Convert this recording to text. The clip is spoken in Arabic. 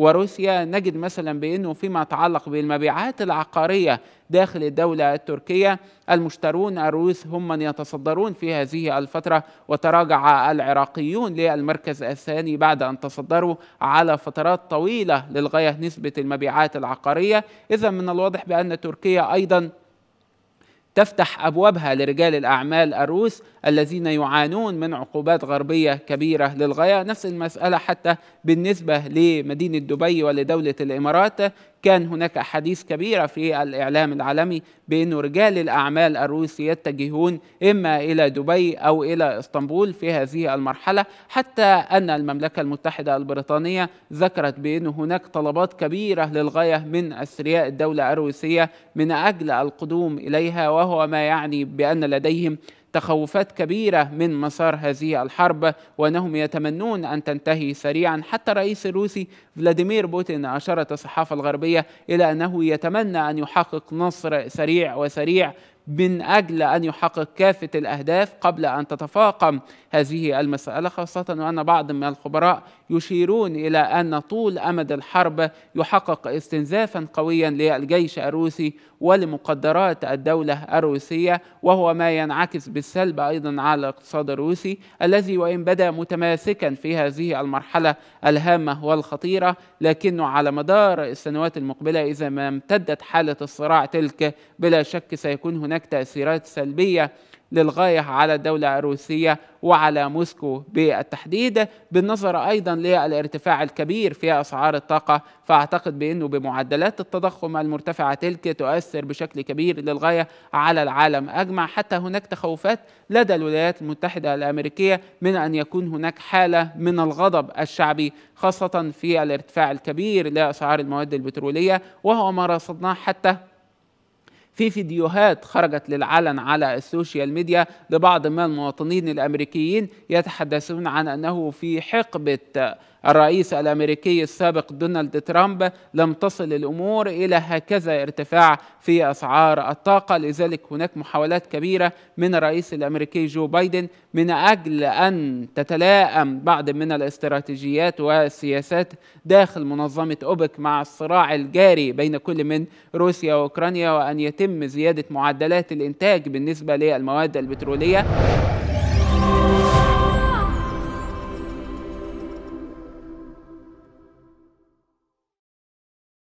وروسيا نجد مثلا بأنه فيما يتعلق بالمبيعات العقارية داخل الدولة التركية المشترون الروس هم من يتصدرون في هذه الفترة وتراجع العراقيون للمركز الثاني بعد أن تصدروا على فترات طويلة للغاية نسبة المبيعات العقارية إذا من الواضح بأن تركيا أيضا تفتح ابوابها لرجال الاعمال الروس الذين يعانون من عقوبات غربيه كبيره للغايه، نفس المساله حتى بالنسبه لمدينه دبي ولدوله الامارات كان هناك حديث كبيرة في الإعلام العالمي بأن رجال الأعمال الروس يتجهون إما إلى دبي أو إلى إسطنبول في هذه المرحلة حتى أن المملكة المتحدة البريطانية ذكرت بأن هناك طلبات كبيرة للغاية من أثرياء الدولة الروسية من أجل القدوم إليها وهو وهو ما يعني بأن لديهم تخوفات كبيرة من مسار هذه الحرب وأنهم يتمنون أن تنتهي سريعا حتى الرئيس الروسي فلاديمير بوتين أشارت الصحافة الغربية إلى أنه يتمنى أن يحقق نصر سريع وسريع من اجل ان يحقق كافه الاهداف قبل ان تتفاقم هذه المساله خاصه وان بعض من الخبراء يشيرون الى ان طول امد الحرب يحقق استنزافا قويا للجيش الروسي ولمقدرات الدوله الروسيه وهو ما ينعكس بالسلب ايضا على الاقتصاد الروسي الذي وان بدا متماسكا في هذه المرحله الهامه والخطيره لكنه على مدار السنوات المقبله اذا ما امتدت حاله الصراع تلك بلا شك سيكون هناك هناك تأثيرات سلبية للغاية على الدولة الروسية وعلى موسكو بالتحديد بالنظر أيضا للارتفاع الكبير في أسعار الطاقة فأعتقد بأنه بمعدلات التضخم المرتفعة تلك تؤثر بشكل كبير للغاية على العالم أجمع حتى هناك تخوفات لدى الولايات المتحدة الأمريكية من أن يكون هناك حالة من الغضب الشعبي خاصة في الارتفاع الكبير لأسعار المواد البترولية وهو ما رصدناه حتى في فيديوهات خرجت للعلن على السوشيال ميديا لبعض من المواطنين الامريكيين يتحدثون عن انه في حقبه الرئيس الامريكي السابق دونالد ترامب لم تصل الامور الى هكذا ارتفاع في اسعار الطاقه لذلك هناك محاولات كبيره من الرئيس الامريكي جو بايدن من اجل ان تتلائم بعض من الاستراتيجيات والسياسات داخل منظمه اوبك مع الصراع الجاري بين كل من روسيا واوكرانيا وان يتم يتم زيادة معدلات الإنتاج بالنسبة للمواد البترولية